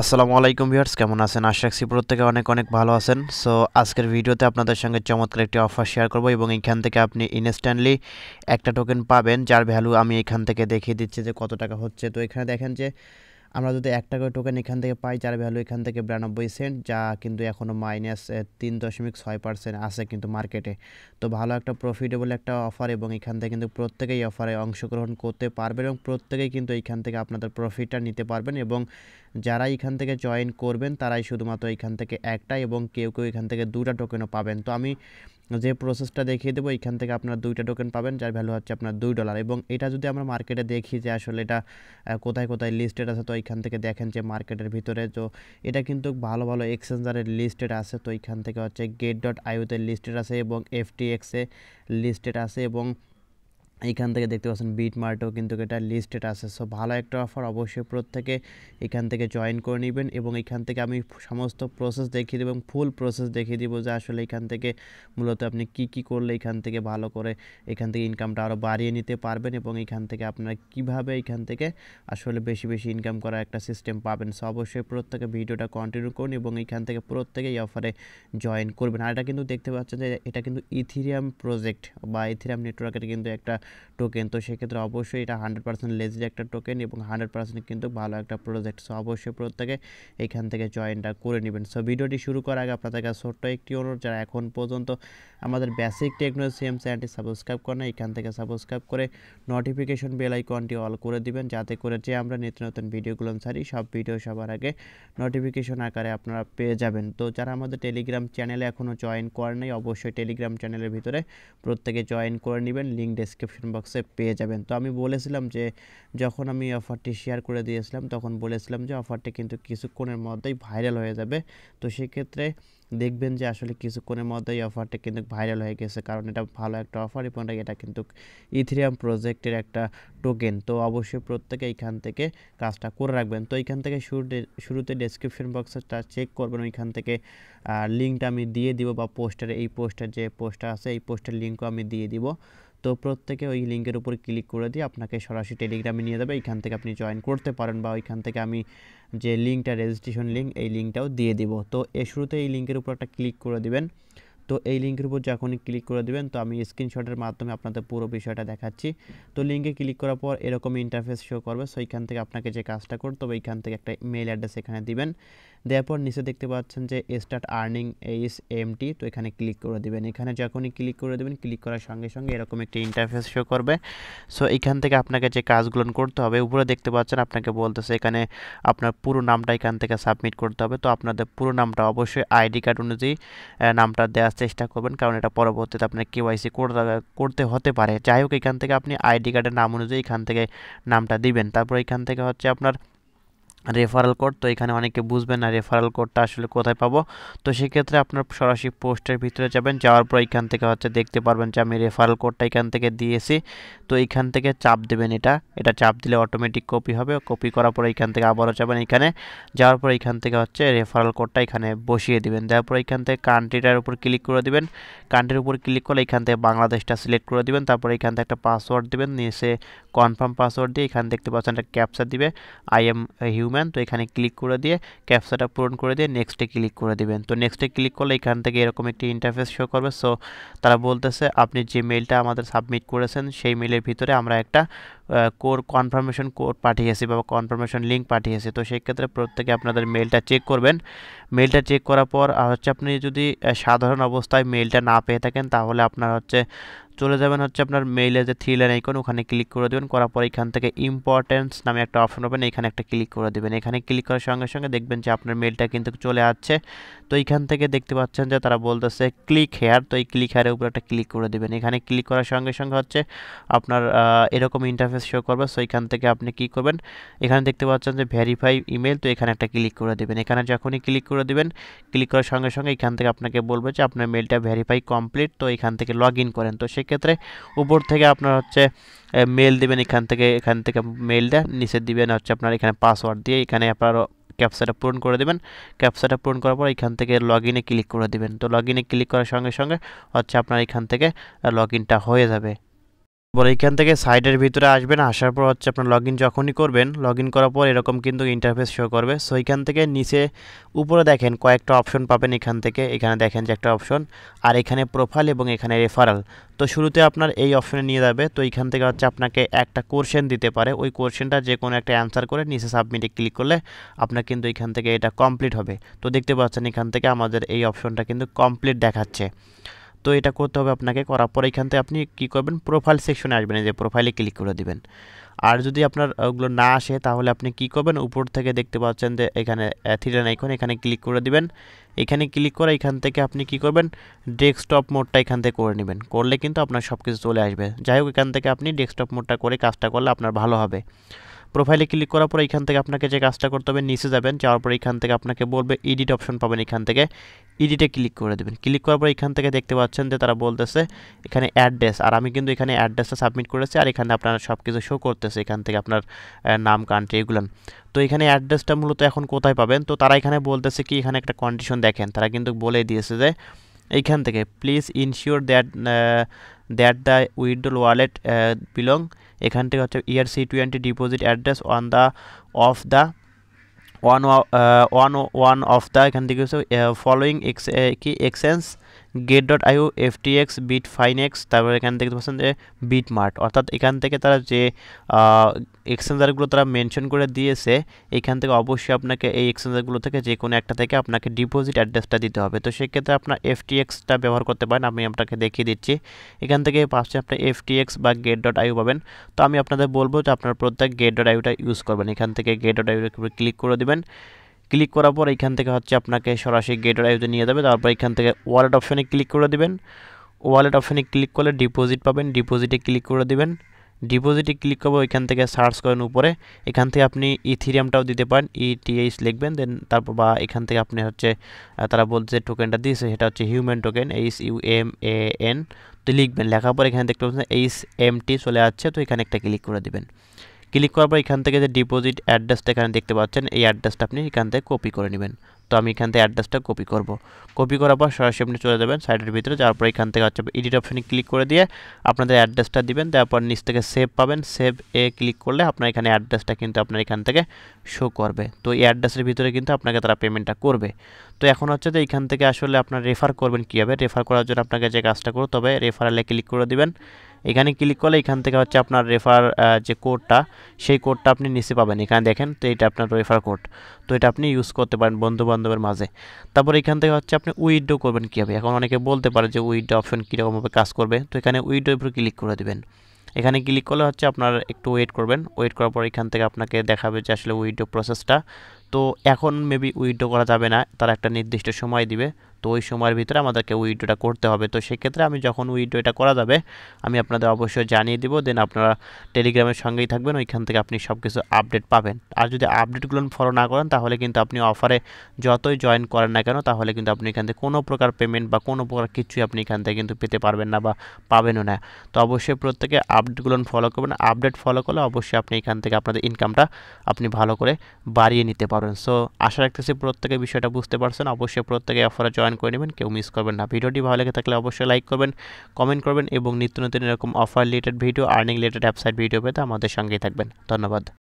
আসসালামু আলাইকুম ভিউয়ার্স কেমন আছেন আশা রাখছি প্রত্যেকে অনেক অনেক ভালো আছেন সো আজকের ভিডিওতে আপনাদের সঙ্গে চমৎকার একটি অফার শেয়ার করব এবং এইখান থেকে আপনি ইনস্ট্যান্টলি একটা টোকেন পাবেন যার ভ্যালু আমি এখান থেকে দেখিয়ে দিচ্ছি যে কত টাকা হচ্ছে তো এখানে দেখেন যে আমরা যদি একটা করে টোকেন এখান থেকে পাই যার ভ্যালু এখান থেকে বিরানব্বই সেন্ট যা কিন্তু এখনও মাইনাস তিন দশমিক ছয় পার্সেন্ট আছে কিন্তু মার্কেটে তো ভালো একটা প্রফিটেবল একটা অফার এবং এখান থেকে কিন্তু প্রত্যেকেই অফারে অংশগ্রহণ করতে পারবেন এবং প্রত্যেকেই কিন্তু এইখান থেকে আপনাদের প্রফিটটা নিতে পারবেন এবং যারা এখান থেকে জয়েন করবেন তারাই শুধুমাত্র এখান থেকে একটা এবং কেউ কেউ এখান থেকে দুটা টোকেনও পাবেন তো আমি যে প্রসেসটা দেখিয়ে দেবো এখান থেকে আপনার দুইটা টোকেন পাবেন যার ভ্যালু হচ্ছে আপনার দুই ডলার এবং এটা যদি আমরা মার্কেটে দেখি যে আসলে এটা কোথায় কোথায় লিস্টেড আছে তো এখান থেকে দেখেন যে মার্কেটের ভিতরে তো এটা কিন্তু ভালো ভালো এক্সচেঞ্জারের লিস্টেড আছে তো এখান থেকে হচ্ছে গেট ডট আইওতে লিস্টেড আছে এবং এফটিএক্সে লিস্টেড আছে এবং এখান থেকে দেখতে পাচ্ছেন বিট মার্টেও কিন্তু এটা লিস্টেড আছে সো ভালো একটা অফার অবশ্যই প্রত্যেকে এখান থেকে জয়েন করে নেবেন এবং এখান থেকে আমি সমস্ত প্রসেস দেখিয়ে দেবো এবং ফুল প্রসেস দেখিয়ে দিব যে আসলে এখান থেকে মূলত আপনি কি কি করলে এখান থেকে ভালো করে এখান থেকে ইনকামটা আরও বাড়িয়ে নিতে পারবেন এবং এখান থেকে আপনারা কিভাবে এখান থেকে আসলে বেশি বেশি ইনকাম করার একটা সিস্টেম পাবেন সো অবশ্যই প্রত্যেকে ভিডিওটা কন্টিনিউ করুন এবং এখান থেকে প্রত্যেকে এই অফারে জয়েন করবেন আর এটা কিন্তু দেখতে পাচ্ছেন যে এটা কিন্তু ইথিরিয়াম প্রজেক্ট বা ইথিরিয়াম নেটওয়ার্কের কিন্তু একটা টোকেন তো সেক্ষেত্রে অবশ্যই এটা হান্ড্রেড পার্সেন্ট লেজিড একটা টোকেন এবং হান্ড্রেড পার্সেন্ট কিন্তু ভালো একটা প্রজেক্ট সো অবশ্যই প্রত্যেকে এখান থেকে জয়েনটা করে নেবেন সো ভিডিওটি শুরু করার আগে আপনাদের কাছে ছোট্ট একটি অনুরোধ যারা এখন পর্যন্ত আমাদের বেসিক টেকনোলজি সিএম চ্যানেলটি সাবস্ক্রাইব করেন এখান থেকে সাবস্ক্রাইব করে নোটিফিকেশন বেল আইকনটি অল করে দিবেন যাতে করে যে আমরা নিত্য নতুন ভিডিওগুলো ছাড়ি সব ভিডিও সবার আগে নোটিফিকেশন আকারে আপনারা পেয়ে যাবেন তো যারা আমাদের টেলিগ্রাম চ্যানেলে এখনও জয়েন করেন নাই অবশ্যই টেলিগ্রাম চ্যানেলের ভিতরে প্রত্যেকে জয়েন করে নেবেন লিঙ্ক ডিসক্রিপশন ডিসক্রিপশন বক্সে পেয়ে যাবেন তো আমি বলেছিলাম যে যখন আমি অফারটি শেয়ার করে দিয়েছিলাম তখন বলেছিলাম যে অফারটি কিন্তু কিছুক্ষণের মধ্যেই ভাইরাল হয়ে যাবে তো সেক্ষেত্রে দেখবেন যে আসলে কিছুক্ষণের মধ্যেই অফারটা কিন্তু ভাইরাল হয়ে গেছে কারণ এটা ভালো একটা অফার এবং এটা কিন্তু ইথেরিয়াম প্রজেক্টের একটা টোকেন তো অবশ্যই প্রত্যেকে এইখান থেকে কাজটা করে রাখবেন তো এইখান থেকে শুরু শুরুতে ডেসক্রিপশন বক্সটা চেক করবেন ওইখান থেকে লিঙ্কটা আমি দিয়ে দিব বা পোস্টারে এই পোস্টার যে পোস্টার আছে এই পোস্টার লিঙ্কও আমি দিয়ে দিব তো প্রত্যেকে ওই লিঙ্কের উপর ক্লিক করে দিয়ে আপনাকে সরাসরি টেলিগ্রামে নিয়ে যাবে এখান থেকে আপনি জয়েন করতে পারেন বা ওইখান থেকে আমি যে লিঙ্কটা রেজিস্ট্রেশন লিঙ্ক এই লিঙ্কটাও দিয়ে দিব তো এ শুরুতে এই লিঙ্কের উপর একটা ক্লিক করে দেবেন তো এই লিঙ্কের উপর যখনই ক্লিক করে দেবেন তো আমি স্ক্রিনশটের মাধ্যমে আপনাদের পুরো বিষয়টা দেখাচ্ছি তো লিঙ্কে ক্লিক করার পর এরকম ইন্টারফেস শো করবে সো এইখান থেকে আপনাকে যে কাজটা করতে হবে এইখান থেকে একটা মেল অ্যাড্রেস এখানে দিবেন দেওয়ার পর নিচে দেখতে পাচ্ছেন যে স্টার্ট আর্নিং এইস টি তো এখানে ক্লিক করে দেবেন এখানে যখনই ক্লিক করে দেবেন ক্লিক করার সঙ্গে সঙ্গে এরকম একটি ইন্টারফেস শো করবে সো এখান থেকে আপনাকে যে কাজগুলো করতে হবে উপরে দেখতে পাচ্ছেন আপনাকে বলতেছে এখানে আপনার পুরো নামটা এখান থেকে সাবমিট করতে হবে তো আপনাদের পুরো নামটা অবশ্যই আইডি কার্ড অনুযায়ী নামটা দেওয়া চেষ্টা করবেন কারণ এটা পরবর্তীতে আপনার কেওয়াইসি করতে হতে পারে যাই হোক এখান থেকে আপনি আইডি কার্ডের নাম অনুযায়ী এখান থেকে নামটা দিবেন তারপর এখান থেকে হচ্ছে আপনার রেফারেল কোড তো এখানে অনেকে বুঝবেন না রেফারেল কোডটা আসলে কোথায় পাবো তো সেক্ষেত্রে আপনার সরাসরি পোস্টের ভিতরে যাবেন যাওয়ার পর এখান থেকে হচ্ছে দেখতে পারবেন যে আমি রেফারেল কোডটা এখান থেকে দিয়েছি তো এখান থেকে চাপ দেবেন এটা এটা চাপ দিলে অটোমেটিক কপি হবে কপি করার পর এখান থেকে আবারও যাবেন এখানে যাওয়ার পর এখান থেকে হচ্ছে রেফারেল কোডটা এখানে বসিয়ে দিবেন দেওয়ার পর এখান থেকে কান্ট্রিটার উপর ক্লিক করে দিবেন কান্ট্রির উপর ক্লিক করলে এখান থেকে বাংলাদেশটা সিলেক্ট করে দিবেন তারপর এখান থেকে একটা পাসওয়ার্ড দেবেন নিয়ে এসে কনফার্ম পাসওয়ার্ড দিয়ে এখানে দেখতে পাচ্ছেন একটা ক্যাপচার দিবে আই এম হিউ ডকুমেন্ট তো এখানে ক্লিক করে দিয়ে ক্যাপসাটা পূরণ করে দিয়ে নেক্সটে ক্লিক করে দিবেন তো নেক্সটে ক্লিক করলে এখান থেকে এরকম একটি ইন্টারফেস শো করবে সো তারা বলতেছে আপনি যে মেলটা আমাদের সাবমিট করেছেন সেই মেলের ভিতরে আমরা একটা কোর কনফার্মেশন কোড পাঠিয়েছি বা কনফার্মেশন লিঙ্ক পাঠিয়েছি তো সেই ক্ষেত্রে প্রত্যেকে আপনাদের মেলটা চেক করবেন মেলটা চেক করার পর হচ্ছে আপনি যদি সাধারণ অবস্থায় মেলটা না পেয়ে থাকেন তাহলে আপনার হচ্ছে চলে যাবেন হচ্ছে আপনার মেইলে যে থ্রি লাইন আইকন ওখানে ক্লিক করে দেবেন করার পর এখান থেকে ইম্পর্টেন্স নামে একটা অপশন পাবেন এখানে একটা ক্লিক করে দেবেন এখানে ক্লিক করার সঙ্গে সঙ্গে দেখবেন যে আপনার মেলটা কিন্তু চলে আসছে তো এখান থেকে দেখতে পাচ্ছেন যে তারা বলতেছে ক্লিক হেয়ার তো এই ক্লিক হেয়ারের উপর একটা ক্লিক করে দেবেন এখানে ক্লিক করার সঙ্গে সঙ্গে হচ্ছে আপনার এরকম ইন্টারফেস অ্যাড্রেস শো করবে সো এখান থেকে আপনি কি করবেন এখানে দেখতে পাচ্ছেন যে ভেরিফাই ইমেল তো এখানে একটা ক্লিক করে দেবেন এখানে যখনই ক্লিক করে দেবেন ক্লিক করার সঙ্গে সঙ্গে এখান থেকে আপনাকে বলবে যে আপনার মেলটা ভেরিফাই কমপ্লিট তো এখান থেকে লগ করেন তো সেক্ষেত্রে উপর থেকে আপনার হচ্ছে মেল দিবেন এখান থেকে এখান থেকে মেল দেন নিচে দিবেন হচ্ছে আপনার এখানে পাসওয়ার্ড দিয়ে এখানে আপনার ক্যাপসাটা পূরণ করে দেবেন ক্যাপসাটা পূরণ করার পর এখান থেকে লগ ইনে ক্লিক করে দেবেন তো লগ ইনে ক্লিক করার সঙ্গে সঙ্গে হচ্ছে আপনার এখান থেকে লগ ইনটা হয়ে যাবে বলে এখান থেকে সাইডের ভিতরে আসবেন আসার পর হচ্ছে আপনার লগ যখনই করবেন লগ করার পর এরকম কিন্তু ইন্টারফেস শো করবে সো এখান থেকে নিচে উপরে দেখেন কয়েকটা অপশন পাবেন এখান থেকে এখানে দেখেন যে একটা অপশন আর এখানে প্রোফাইল এবং এখানে রেফারাল তো শুরুতে আপনার এই অপশনে নিয়ে যাবে তো এইখান থেকে হচ্ছে আপনাকে একটা কোশ্চেন দিতে পারে ওই কোশ্চেনটা যে কোনো একটা অ্যান্সার করে নিচে সাবমিটে ক্লিক করলে আপনার কিন্তু এখান থেকে এটা কমপ্লিট হবে তো দেখতে পাচ্ছেন এখান থেকে আমাদের এই অপশনটা কিন্তু কমপ্লিট দেখাচ্ছে তো এটা করতে হবে আপনাকে করার পর এখান থেকে আপনি কী করবেন প্রোফাইল সেকশনে আসবেন যে প্রোফাইলে ক্লিক করে দিবেন আর যদি আপনার ওগুলো না আসে তাহলে আপনি কি করবেন উপর থেকে দেখতে পাচ্ছেন যে এখানে থ্রিলান আইকন এখানে ক্লিক করে দিবেন এখানে ক্লিক করে এখান থেকে আপনি কি করবেন ডেস্কটপ মোডটা এখান থেকে করে নেবেন করলে কিন্তু আপনার সব কিছু চলে আসবে যাই হোক এখান থেকে আপনি ডেস্কটপ মোডটা করে কাজটা করলে আপনার ভালো হবে প্রোফাইলে ক্লিক করার পর এখান থেকে আপনাকে যে কাজটা করতে হবে নিচে যাবেন যাওয়ার পর এখান থেকে আপনাকে বলবে এডিট অপশন পাবেন এখান থেকে এডিটে ক্লিক করে দেবেন ক্লিক করার পর এখান থেকে দেখতে পাচ্ছেন যে তারা বলতেছে এখানে অ্যাড্রেস আর আমি কিন্তু এখানে অ্যাড্রেসটা সাবমিট করেছি আর এখানে আপনারা সব কিছু শো করতেছে এখান থেকে আপনার নাম কান্ট্রি এগুলান তো এখানে অ্যাড্রেসটা মূলত এখন কোথায় পাবেন তো তারা এখানে বলতেছে কি এখানে একটা কন্ডিশন দেখেন তারা কিন্তু বলে দিয়েছে যে এইখান থেকে please ensure that that the withdrawal wallet belong এখান থেকে হচ্ছে E R C twenty deposit address on the of the one one one of the এখান থেকে হচ্ছে ফলোয়িং uh, এক্স uh, কি exchange gate dot IO X Bitfinex তারপর এখান থেকে পাচ্ছেন যে বিট মার্ট অর্থাৎ এখান থেকে তারা যে এক্সচেঞ্জারগুলো তারা মেনশন করে দিয়েছে এখান থেকে অবশ্যই আপনাকে এই এক্সচেঞ্জারগুলো থেকে যে কোনো একটা থেকে আপনাকে ডিপোজিট অ্যাড্রেসটা দিতে হবে তো সেক্ষেত্রে আপনার এক্সটা ব্যবহার করতে পারেন আমি আপনাকে দেখিয়ে দিচ্ছি এখান থেকে পাশে আপনি এক্স বা গেট ডট আইও পাবেন তো আমি আপনাদের বলবো যে আপনার প্রত্যেক গেট ডট আইওটা ইউজ করবেন এখান থেকে গেট ডট আইওর ক্লিক করে দেবেন ক্লিক করার পর এখান থেকে হচ্ছে আপনাকে সরাসরি গেটের আইতে নিয়ে যাবে তারপর এখান থেকে ওয়ালেট অপশানে ক্লিক করে দেবেন ওয়ালেট অপশানে ক্লিক করলে ডিপোজিট পাবেন ডিপোজিটে ক্লিক করে দেবেন ডিপোজিটে ক্লিক করবো এখান থেকে সার্চ করেন উপরে এখান থেকে আপনি ইথিরিয়ামটাও দিতে পারেন ইটিএইচ e লিখবেন দেন তারপর বা এখান থেকে আপনি হচ্ছে তারা বলছে টোকেনটা দিয়েছে সেটা হচ্ছে human token H U M A N তো লিখবেন লেখার পর এখানে দেখতে পাচ্ছেন এইচ এম টি চলে আসছে তো এখানে একটা ক্লিক করে দেবেন ক্লিক করার পর এখান থেকে যে ডিপোজিট অ্যাড্রেসটা এখানে দেখতে পাচ্ছেন এই অ্যাড্রেসটা আপনি এখান থেকে কপি করে নেবেন তো আমি এখান থেকে অ্যাড্রেসটা কপি করব কপি করার পর সরাসরি আপনি চলে যাবেন সাইডের ভিতরে যাওয়ার পর এখান থেকে হচ্ছে এডিট অপশানে ক্লিক করে দিয়ে আপনাদের অ্যাড্রেসটা দিবেন তারপর নিচ থেকে সেভ পাবেন সেভ এ ক্লিক করলে আপনার এখানে অ্যাড্রেসটা কিন্তু আপনার এখান থেকে শো করবে তো এই অ্যাড্রেসের ভিতরে কিন্তু আপনাকে তারা পেমেন্টটা করবে তো এখন হচ্ছে যে এখান থেকে আসলে আপনার রেফার করবেন কীভাবে রেফার করার জন্য আপনাকে যে কাজটা করতে হবে রেফারালে ক্লিক করে দেবেন এখানে ক্লিক করলে এখান থেকে হচ্ছে আপনার রেফার যে কোডটা সেই কোডটা আপনি নিচে পাবেন এখানে দেখেন তো এটা আপনার রেফার কোড তো এটা আপনি ইউজ করতে পারেন বন্ধু বান্ধবের মাঝে তারপর এখান থেকে হচ্ছে আপনি উইড্রো করবেন কীভাবে এখন অনেকে বলতে পারে যে উইড্রো অপশন কীরকমভাবে কাজ করবে তো এখানে উইড্রোর উপর ক্লিক করে দেবেন এখানে ক্লিক করলে হচ্ছে আপনার একটু ওয়েট করবেন ওয়েট করার পর এখান থেকে আপনাকে দেখাবে যে আসলে উইড্রো প্রসেসটা তো এখন মেবি উইড্রো করা যাবে না তারা একটা নির্দিষ্ট সময় দিবে তো ওই সময়ের ভিতরে আমাদেরকে উইডোটা করতে হবে তো সেক্ষেত্রে আমি যখন উইডোটা করা যাবে আমি আপনাদের অবশ্যই জানিয়ে দিব দেন আপনারা টেলিগ্রামের সঙ্গেই থাকবেন ওইখান থেকে আপনি সব কিছু আপডেট পাবেন আর যদি আপডেটগুলো ফলো না করেন তাহলে কিন্তু আপনি অফারে যতই জয়েন করেন না কেন তাহলে কিন্তু আপনি এখান থেকে কোনো প্রকার পেমেন্ট বা কোনো প্রকার কিছুই আপনি এখান থেকে কিন্তু পেতে পারবেন না বা পাবেনও না তো অবশ্যই প্রত্যেকে আপডেটগুলো ফলো করবেন আপডেট ফলো করলে অবশ্যই আপনি এখান থেকে আপনাদের ইনকামটা আপনি ভালো করে বাড়িয়ে নিতে পারবেন সো আশা রাখতেছি প্রত্যেকে বিষয়টা বুঝতে পারছেন অবশ্যই প্রত্যেকে অফারে জয়েন জয়েন করে নেবেন কেউ মিস করবেন না ভিডিওটি ভালো লেগে থাকলে অবশ্যই লাইক করবেন কমেন্ট করবেন এবং নিত্য নতুন এরকম offer related video earning related website video পেতে আমাদের সঙ্গেই থাকবেন ধন্যবাদ